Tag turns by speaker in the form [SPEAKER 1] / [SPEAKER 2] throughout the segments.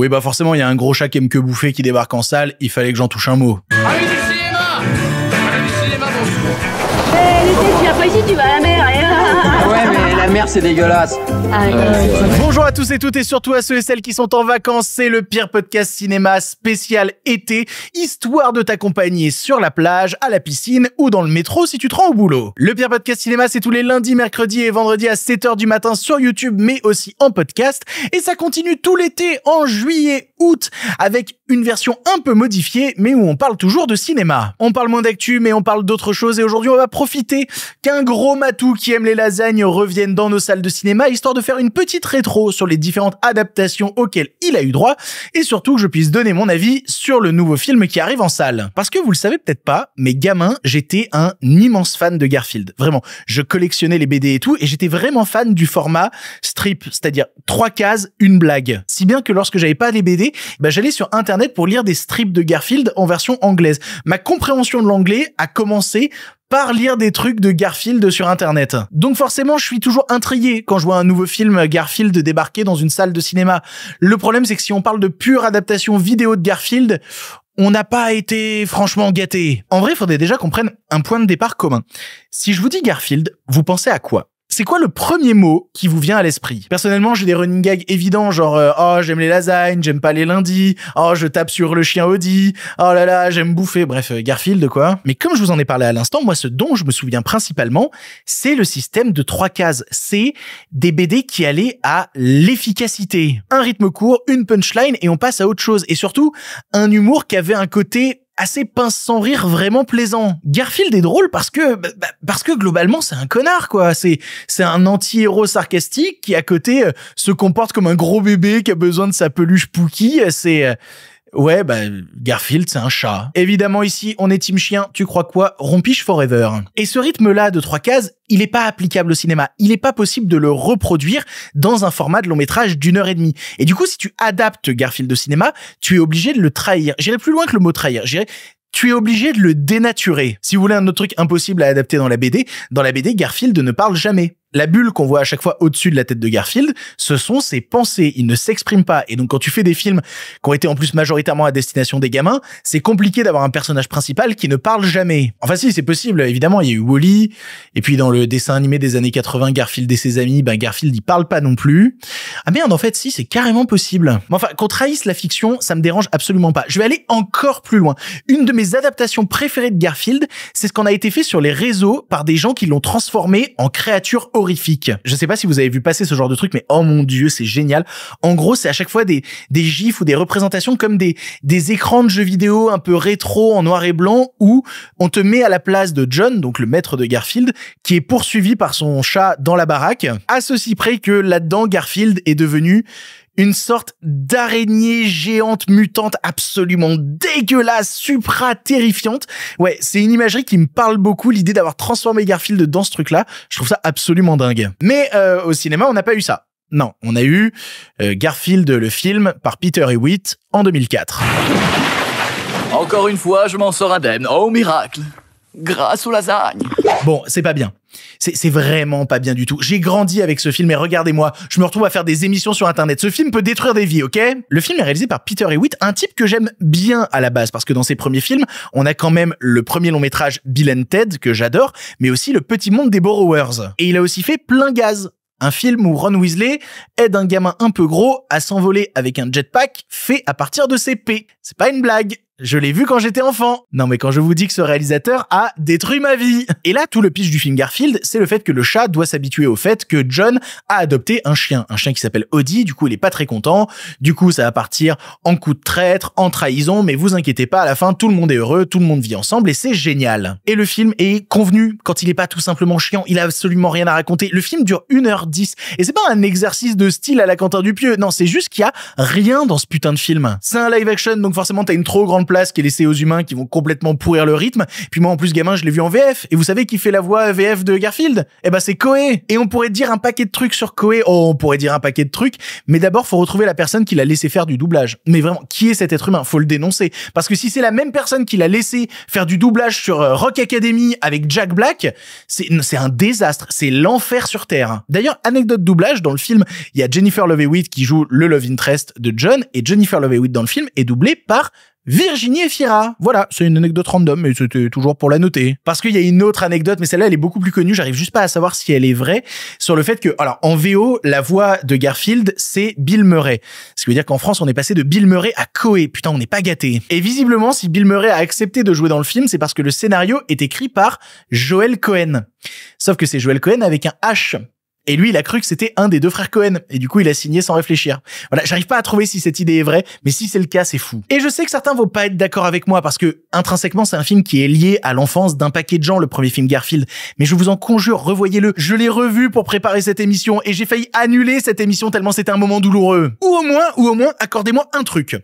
[SPEAKER 1] Oui, bah forcément, il y a un gros chat qui aime que bouffer qui débarque en salle, il fallait que j'en touche un mot. Allez du cinéma Allez du cinéma, bonjour Eh, le tu viens pas ici, tu vas à la mer, c'est dégueulasse. Ah Bonjour à tous et toutes et surtout à ceux et celles qui sont en vacances. C'est le pire podcast cinéma spécial été, histoire de t'accompagner sur la plage, à la piscine ou dans le métro si tu te rends au boulot. Le pire podcast cinéma, c'est tous les lundis, mercredis et vendredis à 7h du matin sur YouTube, mais aussi en podcast. Et ça continue tout l'été en juillet, août, avec une version un peu modifiée, mais où on parle toujours de cinéma. On parle moins d'actu, mais on parle d'autre chose, et aujourd'hui on va profiter qu'un gros matou qui aime les lasagnes revienne dans nos salles de cinéma, histoire de faire une petite rétro sur les différentes adaptations auxquelles il a eu droit, et surtout que je puisse donner mon avis sur le nouveau film qui arrive en salle. Parce que vous le savez peut-être pas, mais gamin, j'étais un immense fan de Garfield. Vraiment, je collectionnais les BD et tout, et j'étais vraiment fan du format strip, c'est-à-dire trois cases, une blague. Si bien que lorsque j'avais pas les BD, bah, j'allais sur Internet pour lire des strips de Garfield en version anglaise. Ma compréhension de l'anglais a commencé par lire des trucs de Garfield sur internet. Donc forcément, je suis toujours intrigué quand je vois un nouveau film Garfield débarquer dans une salle de cinéma. Le problème, c'est que si on parle de pure adaptation vidéo de Garfield, on n'a pas été franchement gâté. En vrai, il faudrait déjà qu'on prenne un point de départ commun. Si je vous dis Garfield, vous pensez à quoi c'est quoi le premier mot qui vous vient à l'esprit Personnellement, j'ai des running gags évidents, genre euh, oh j'aime les lasagnes, j'aime pas les lundis, oh je tape sur le chien Audi, oh là là j'aime bouffer, bref euh, Garfield quoi. Mais comme je vous en ai parlé à l'instant, moi ce dont je me souviens principalement, c'est le système de trois cases. C'est des BD qui allaient à l'efficacité, un rythme court, une punchline et on passe à autre chose. Et surtout un humour qui avait un côté assez pince sans rire vraiment plaisant. Garfield est drôle parce que bah, bah, parce que globalement c'est un connard quoi. C'est c'est un anti-héros sarcastique qui à côté euh, se comporte comme un gros bébé qui a besoin de sa peluche Pookie. Euh, c'est euh, Ouais, bah, Garfield, c'est un chat. Évidemment, ici, on est team chien, tu crois quoi Rompiche forever. Et ce rythme-là de trois cases, il n'est pas applicable au cinéma. Il n'est pas possible de le reproduire dans un format de long métrage d'une heure et demie. Et du coup, si tu adaptes Garfield au cinéma, tu es obligé de le trahir. J'irai plus loin que le mot trahir. J'irai tu es obligé de le dénaturer. Si vous voulez un autre truc impossible à adapter dans la BD, dans la BD, Garfield ne parle jamais la bulle qu'on voit à chaque fois au-dessus de la tête de Garfield, ce sont ses pensées. Il ne s'exprime pas. Et donc, quand tu fais des films qui ont été en plus majoritairement à destination des gamins, c'est compliqué d'avoir un personnage principal qui ne parle jamais. Enfin, si, c'est possible. Évidemment, il y a eu Wally. Et puis, dans le dessin animé des années 80, Garfield et ses amis, ben, Garfield, n'y parle pas non plus. Ah merde, en fait, si, c'est carrément possible. Enfin, qu'on trahisse la fiction, ça me dérange absolument pas. Je vais aller encore plus loin. Une de mes adaptations préférées de Garfield, c'est ce qu'on a été fait sur les réseaux par des gens qui l'ont transformé en créature horrifique. Je sais pas si vous avez vu passer ce genre de truc, mais oh mon dieu, c'est génial. En gros, c'est à chaque fois des, gifs ou des représentations comme des, des écrans de jeux vidéo un peu rétro en noir et blanc où on te met à la place de John, donc le maître de Garfield, qui est poursuivi par son chat dans la baraque. À ceci près que là-dedans, Garfield est devenu une sorte d'araignée géante mutante absolument dégueulasse, supra terrifiante. Ouais, c'est une imagerie qui me parle beaucoup, l'idée d'avoir transformé Garfield dans ce truc-là. Je trouve ça absolument dingue. Mais euh, au cinéma, on n'a pas eu ça. Non, on a eu euh, Garfield le film par Peter Hewitt en 2004. Encore une fois, je m'en sors indemne. Oh miracle Grâce aux lasagnes Bon, c'est pas bien. C'est vraiment pas bien du tout. J'ai grandi avec ce film et regardez-moi, je me retrouve à faire des émissions sur Internet. Ce film peut détruire des vies, ok Le film est réalisé par Peter Hewitt, un type que j'aime bien à la base, parce que dans ses premiers films, on a quand même le premier long métrage Bill and Ted, que j'adore, mais aussi Le Petit Monde des Borrowers. Et il a aussi fait Plein Gaz, un film où Ron Weasley aide un gamin un peu gros à s'envoler avec un jetpack fait à partir de ses P. C'est pas une blague. Je l'ai vu quand j'étais enfant. Non mais quand je vous dis que ce réalisateur a détruit ma vie. Et là, tout le pitch du film Garfield, c'est le fait que le chat doit s'habituer au fait que John a adopté un chien. Un chien qui s'appelle Odie, du coup il est pas très content. Du coup ça va partir en coup de traître, en trahison, mais vous inquiétez pas, à la fin tout le monde est heureux, tout le monde vit ensemble et c'est génial. Et le film est convenu quand il est pas tout simplement chiant, il a absolument rien à raconter. Le film dure 1h10 et c'est pas un exercice de style à la Quentin Dupieux. Non, c'est juste qu'il y a rien dans ce putain de film. C'est un live action donc forcément t'as une trop grande place qui est laissé aux humains qui vont complètement pourrir le rythme. Puis moi, en plus, gamin, je l'ai vu en VF. Et vous savez qui fait la voix VF de Garfield Eh ben, c'est Koé. Et on pourrait dire un paquet de trucs sur Koé. Oh, on pourrait dire un paquet de trucs. Mais d'abord, faut retrouver la personne qui l'a laissé faire du doublage. Mais vraiment, qui est cet être humain Faut le dénoncer. Parce que si c'est la même personne qui l'a laissé faire du doublage sur euh, Rock Academy avec Jack Black, c'est un désastre. C'est l'enfer sur Terre. D'ailleurs, anecdote doublage, dans le film, il y a Jennifer Love Hewitt qui joue le love interest de John et Jennifer Love Hewitt dans le film est doublée par Virginie fira Voilà, c'est une anecdote random, mais c'était toujours pour la noter. Parce qu'il y a une autre anecdote, mais celle-là, elle est beaucoup plus connue. J'arrive juste pas à savoir si elle est vraie sur le fait que, alors, en VO, la voix de Garfield, c'est Bill Murray. Ce qui veut dire qu'en France, on est passé de Bill Murray à Coé. Putain, on n'est pas gâté. Et visiblement, si Bill Murray a accepté de jouer dans le film, c'est parce que le scénario est écrit par Joel Cohen. Sauf que c'est Joel Cohen avec un H. Et lui, il a cru que c'était un des deux frères Cohen. Et du coup, il a signé sans réfléchir. Voilà, j'arrive pas à trouver si cette idée est vraie, mais si c'est le cas, c'est fou. Et je sais que certains vont pas être d'accord avec moi parce que intrinsèquement, c'est un film qui est lié à l'enfance d'un paquet de gens, le premier film Garfield. Mais je vous en conjure, revoyez-le. Je l'ai revu pour préparer cette émission et j'ai failli annuler cette émission tellement c'était un moment douloureux. Ou au moins, ou au moins, accordez-moi un truc.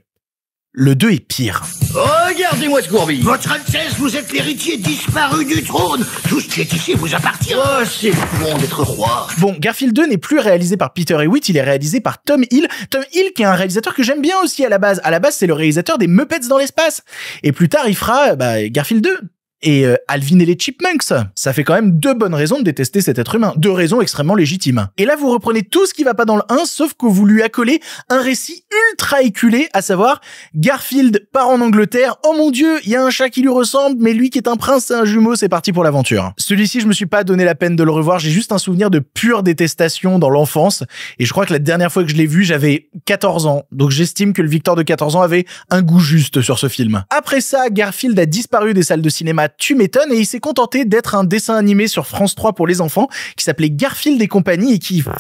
[SPEAKER 1] Le 2 est pire. Regardez-moi ce gourbi Votre Altesse, vous êtes l'héritier disparu du trône Tout ce qui est ici vous appartient Oh, c'est bon d'être roi Bon, Garfield 2 n'est plus réalisé par Peter Hewitt, il est réalisé par Tom Hill. Tom Hill qui est un réalisateur que j'aime bien aussi à la base. À la base, c'est le réalisateur des Muppets dans l'espace. Et plus tard, il fera bah, Garfield 2 et euh, Alvin et les Chipmunks. Ça fait quand même deux bonnes raisons de détester cet être humain, deux raisons extrêmement légitimes. Et là, vous reprenez tout ce qui va pas dans le 1, sauf que vous lui accolez un récit ultra éculé, à savoir Garfield part en Angleterre, oh mon dieu, il y a un chat qui lui ressemble, mais lui qui est un prince, et un jumeau, c'est parti pour l'aventure. Celui-ci, je me suis pas donné la peine de le revoir, j'ai juste un souvenir de pure détestation dans l'enfance, et je crois que la dernière fois que je l'ai vu, j'avais 14 ans, donc j'estime que le Victor de 14 ans avait un goût juste sur ce film. Après ça, Garfield a disparu des salles de cinéma tu m'étonnes. Et il s'est contenté d'être un dessin animé sur France 3 pour les enfants qui s'appelait Garfield et compagnie et qui, ah.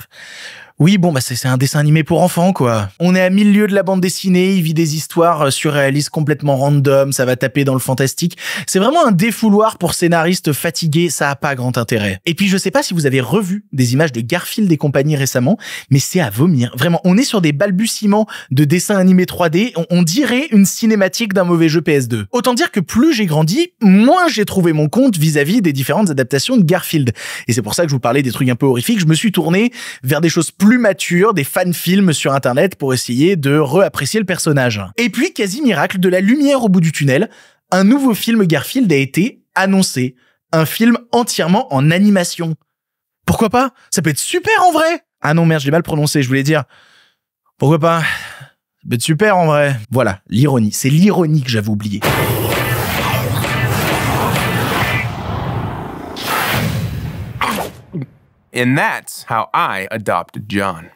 [SPEAKER 1] Oui, bon, bah c'est un dessin animé pour enfants, quoi. On est à mille lieues de la bande dessinée, il vit des histoires euh, surréalistes complètement random, ça va taper dans le fantastique. C'est vraiment un défouloir pour scénaristes fatigués, ça a pas grand intérêt. Et puis je sais pas si vous avez revu des images de Garfield et compagnie récemment, mais c'est à vomir. Vraiment, on est sur des balbutiements de dessins animés 3D, on, dirait une cinématique d'un mauvais jeu PS2. Autant dire que plus j'ai grandi, moins j'ai trouvé mon compte vis-à-vis -vis des différentes adaptations de Garfield. Et c'est pour ça que je vous parlais des trucs un peu horrifiques, je me suis tourné vers des choses plus plus mature, des fan-films sur internet pour essayer de réapprécier le personnage. Et puis, quasi miracle, de la lumière au bout du tunnel, un nouveau film Garfield a été annoncé. Un film entièrement en animation. Pourquoi pas Ça peut être super en vrai Ah non, merde, j'ai mal prononcé, je voulais dire. Pourquoi pas Ça peut être super en vrai. Voilà, l'ironie. C'est l'ironie que j'avais oublié. I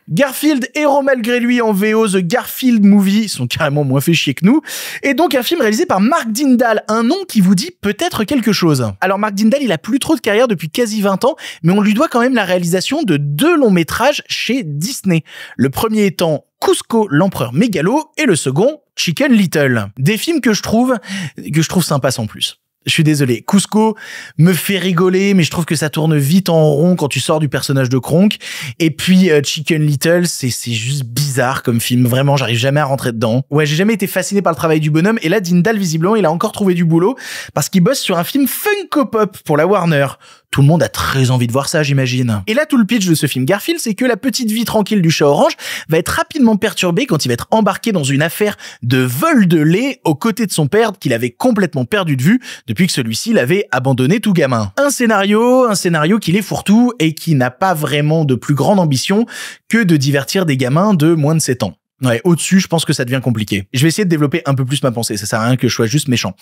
[SPEAKER 1] Garfield, héros malgré lui en VO, The Garfield Movie, sont carrément moins fait chier que nous. Et donc un film réalisé par Mark Dindal, un nom qui vous dit peut-être quelque chose. Alors Mark Dindal, il a plus trop de carrière depuis quasi 20 ans, mais on lui doit quand même la réalisation de deux longs métrages chez Disney. Le premier étant Cusco, l'empereur mégalo, et le second, Chicken Little. Des films que je trouve, que je trouve sympas en plus. Je suis désolé. Cusco me fait rigoler, mais je trouve que ça tourne vite en rond quand tu sors du personnage de Kronk. Et puis euh, Chicken Little, c'est c'est juste bizarre comme film. Vraiment, j'arrive jamais à rentrer dedans. Ouais, j'ai jamais été fasciné par le travail du bonhomme. Et là, Dindal visiblement, il a encore trouvé du boulot parce qu'il bosse sur un film Funko Pop pour la Warner. Tout le monde a très envie de voir ça, j'imagine. Et là, tout le pitch de ce film Garfield, c'est que la petite vie tranquille du chat orange va être rapidement perturbée quand il va être embarqué dans une affaire de vol de lait aux côtés de son père qu'il avait complètement perdu de vue depuis que celui-ci l'avait abandonné tout gamin. Un scénario, un scénario qui les fourre-tout et qui n'a pas vraiment de plus grande ambition que de divertir des gamins de moins de 7 ans. Ouais, au-dessus, je pense que ça devient compliqué. Je vais essayer de développer un peu plus ma pensée, ça sert à rien que je sois juste méchant.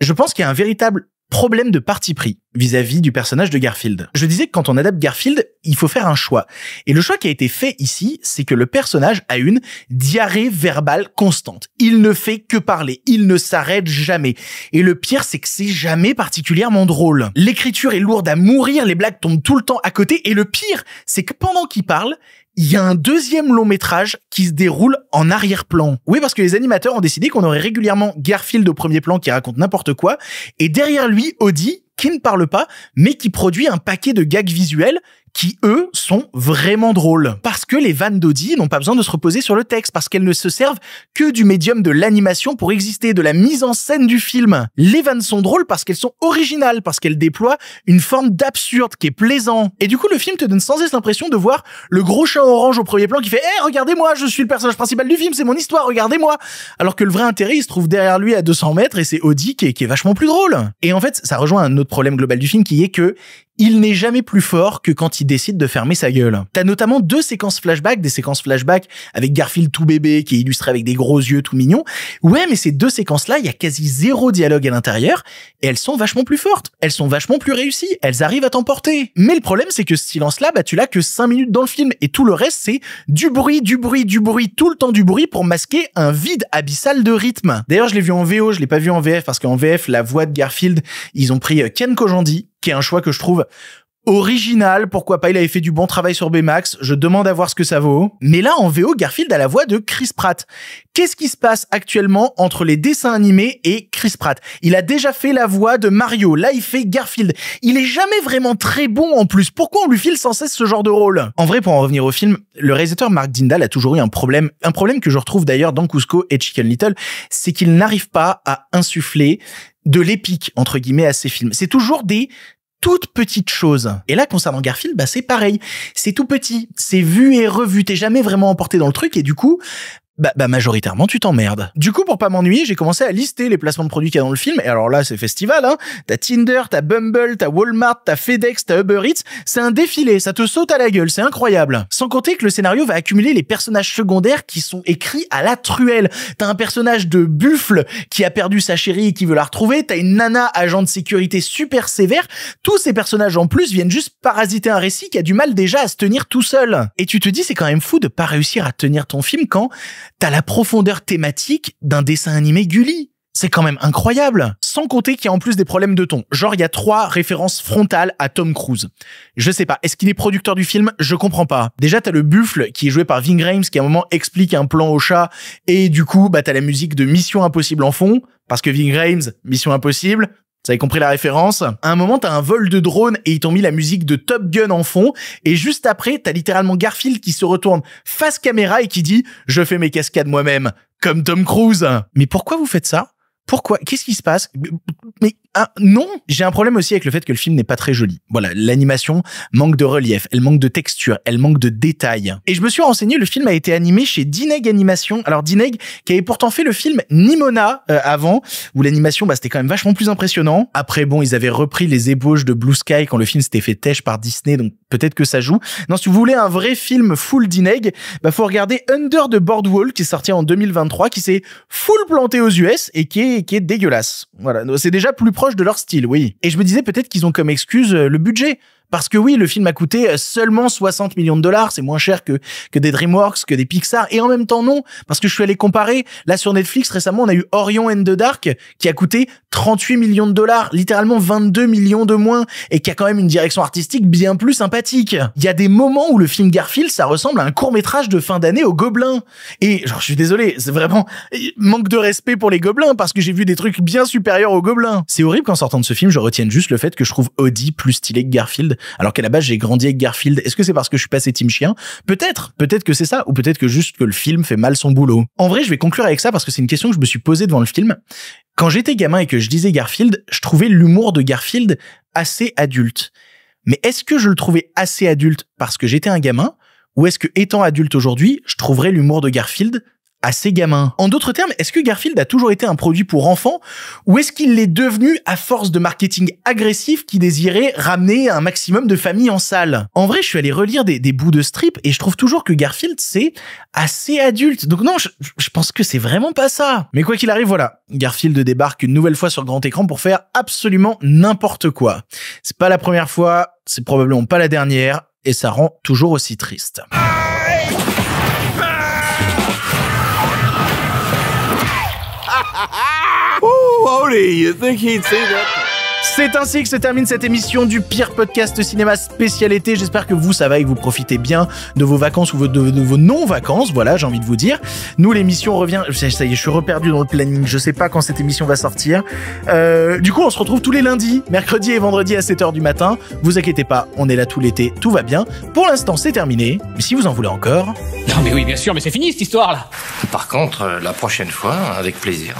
[SPEAKER 1] Je pense qu'il y a un véritable problème de parti pris vis-à-vis du personnage de Garfield. Je disais que quand on adapte Garfield, il faut faire un choix. Et le choix qui a été fait ici, c'est que le personnage a une diarrhée verbale constante. Il ne fait que parler, il ne s'arrête jamais. Et le pire, c'est que c'est jamais particulièrement drôle. L'écriture est lourde à mourir, les blagues tombent tout le temps à côté, et le pire, c'est que pendant qu'il parle, il y a un deuxième long métrage qui se déroule en arrière-plan. Oui, parce que les animateurs ont décidé qu'on aurait régulièrement Garfield au premier plan qui raconte n'importe quoi, et derrière lui, Audi, qui ne parle pas, mais qui produit un paquet de gags visuels qui, eux, sont vraiment drôles. Parce que les vannes d'Audi n'ont pas besoin de se reposer sur le texte, parce qu'elles ne se servent que du médium de l'animation pour exister, de la mise en scène du film. Les vannes sont drôles parce qu'elles sont originales, parce qu'elles déploient une forme d'absurde qui est plaisant. Et du coup, le film te donne sans cesse l'impression de voir le gros chat orange au premier plan qui fait Eh, regardez-moi, je suis le personnage principal du film, c'est mon histoire, regardez-moi !» Alors que le vrai intérêt, il se trouve derrière lui à 200 mètres et c'est Audi qui est, qui est vachement plus drôle. Et en fait, ça rejoint un autre problème global du film qui est que il n'est jamais plus fort que quand il décide de fermer sa gueule. T'as notamment deux séquences flashback, des séquences flashback avec Garfield tout bébé qui est illustré avec des gros yeux tout mignons. Ouais, mais ces deux séquences-là, il y a quasi zéro dialogue à l'intérieur et elles sont vachement plus fortes, elles sont vachement plus réussies, elles arrivent à t'emporter. Mais le problème, c'est que ce silence-là, bah tu l'as que cinq minutes dans le film et tout le reste, c'est du bruit, du bruit, du bruit, tout le temps du bruit pour masquer un vide abyssal de rythme. D'ailleurs, je l'ai vu en VO, je l'ai pas vu en VF parce qu'en VF, la voix de Garfield, ils ont pris euh, Ken Kojandi qui est un choix que je trouve original, pourquoi pas, il avait fait du bon travail sur Baymax, je demande à voir ce que ça vaut. Mais là, en VO, Garfield a la voix de Chris Pratt. Qu'est-ce qui se passe actuellement entre les dessins animés et Chris Pratt Il a déjà fait la voix de Mario, là il fait Garfield. Il est jamais vraiment très bon en plus, pourquoi on lui file sans cesse ce genre de rôle En vrai, pour en revenir au film, le réalisateur Mark Dindal a toujours eu un problème, un problème que je retrouve d'ailleurs dans Cusco et Chicken Little, c'est qu'il n'arrive pas à insuffler de l'épique, entre guillemets, à ces films. C'est toujours des toutes petites choses. Et là, concernant Garfield, bah, c'est pareil. C'est tout petit. C'est vu et revu. T'es jamais vraiment emporté dans le truc. Et du coup, bah, bah, majoritairement tu t'emmerdes. Du coup, pour pas m'ennuyer, j'ai commencé à lister les placements de produits qu'il y a dans le film. Et alors là, c'est festival, hein. T'as Tinder, t'as Bumble, t'as Walmart, t'as FedEx, t'as Uber Eats. C'est un défilé, ça te saute à la gueule, c'est incroyable. Sans compter que le scénario va accumuler les personnages secondaires qui sont écrits à la truelle. T'as un personnage de buffle qui a perdu sa chérie et qui veut la retrouver. T'as une nana agent de sécurité super sévère. Tous ces personnages en plus viennent juste parasiter un récit qui a du mal déjà à se tenir tout seul. Et tu te dis, c'est quand même fou de pas réussir à tenir ton film quand t'as la profondeur thématique d'un dessin animé Gulli. C'est quand même incroyable. Sans compter qu'il y a en plus des problèmes de ton. Genre, il y a trois références frontales à Tom Cruise. Je sais pas. Est-ce qu'il est producteur du film? Je comprends pas. Déjà, t'as le buffle qui est joué par Ving Rhames qui à un moment explique un plan au chat et du coup, bah, t'as la musique de Mission Impossible en fond. Parce que Ving Rhames, Mission Impossible, vous avez compris la référence À un moment, t'as un vol de drone et ils t'ont mis la musique de Top Gun en fond. Et juste après, t'as littéralement Garfield qui se retourne face caméra et qui dit « Je fais mes cascades moi-même, comme Tom Cruise !» Mais pourquoi vous faites ça Pourquoi Qu'est-ce qui se passe Mais ah, non, j'ai un problème aussi avec le fait que le film n'est pas très joli. Voilà, l'animation manque de relief, elle manque de texture, elle manque de détails. Et je me suis renseigné, le film a été animé chez Dineg Animation. Alors Dineg, qui avait pourtant fait le film Nimona euh, avant, où l'animation, bah, c'était quand même vachement plus impressionnant. Après, bon, ils avaient repris les ébauches de Blue Sky quand le film s'était fait têche par Disney, donc peut-être que ça joue. Non, si vous voulez un vrai film full Dineg, bah faut regarder Under the Boardwalk, qui est sorti en 2023, qui s'est full planté aux US et qui est, qui est dégueulasse. Voilà, c'est déjà plus proche de leur style, oui. Et je me disais peut-être qu'ils ont comme excuse euh, le budget. Parce que oui, le film a coûté seulement 60 millions de dollars, c'est moins cher que, que des DreamWorks, que des Pixar, et en même temps non, parce que je suis allé comparer, là sur Netflix récemment on a eu Orion and the Dark, qui a coûté 38 millions de dollars, littéralement 22 millions de moins, et qui a quand même une direction artistique bien plus sympathique. Il y a des moments où le film Garfield, ça ressemble à un court métrage de fin d'année aux Gobelins. Et genre, je suis désolé, c'est vraiment manque de respect pour les Gobelins, parce que j'ai vu des trucs bien supérieurs aux Gobelins. C'est horrible qu'en sortant de ce film, je retienne juste le fait que je trouve Audi plus stylé que Garfield, alors qu'à la base j'ai grandi avec Garfield. Est-ce que c'est parce que je suis passé team chien Peut-être, peut-être que c'est ça, ou peut-être que juste que le film fait mal son boulot. En vrai, je vais conclure avec ça parce que c'est une question que je me suis posée devant le film. Quand j'étais gamin et que je disais Garfield, je trouvais l'humour de Garfield assez adulte. Mais est-ce que je le trouvais assez adulte parce que j'étais un gamin ou est-ce que étant adulte aujourd'hui, je trouverais l'humour de Garfield à ses gamins. En d'autres termes, est-ce que Garfield a toujours été un produit pour enfants ou est-ce qu'il l'est devenu à force de marketing agressif qui désirait ramener un maximum de familles en salle En vrai, je suis allé relire des, bouts de strip et je trouve toujours que Garfield c'est assez adulte. Donc non, je, pense que c'est vraiment pas ça. Mais quoi qu'il arrive, voilà, Garfield débarque une nouvelle fois sur grand écran pour faire absolument n'importe quoi. C'est pas la première fois, c'est probablement pas la dernière et ça rend toujours aussi triste. C'est ainsi que se termine cette émission du pire podcast cinéma spécial été. J'espère que vous, ça va et que vous profitez bien de vos vacances ou de, vos non-vacances. Voilà, j'ai envie de vous dire. Nous, l'émission revient. Ça, y est, je suis reperdu dans le planning. Je sais pas quand cette émission va sortir. Euh, du coup, on se retrouve tous les lundis, mercredi et vendredi à 7h du matin. Vous inquiétez pas, on est là tout l'été. Tout va bien. Pour l'instant, c'est terminé. Mais si vous en voulez encore. Non, mais oui, bien sûr, mais c'est fini cette histoire-là. Par contre, euh, la prochaine fois, avec plaisir.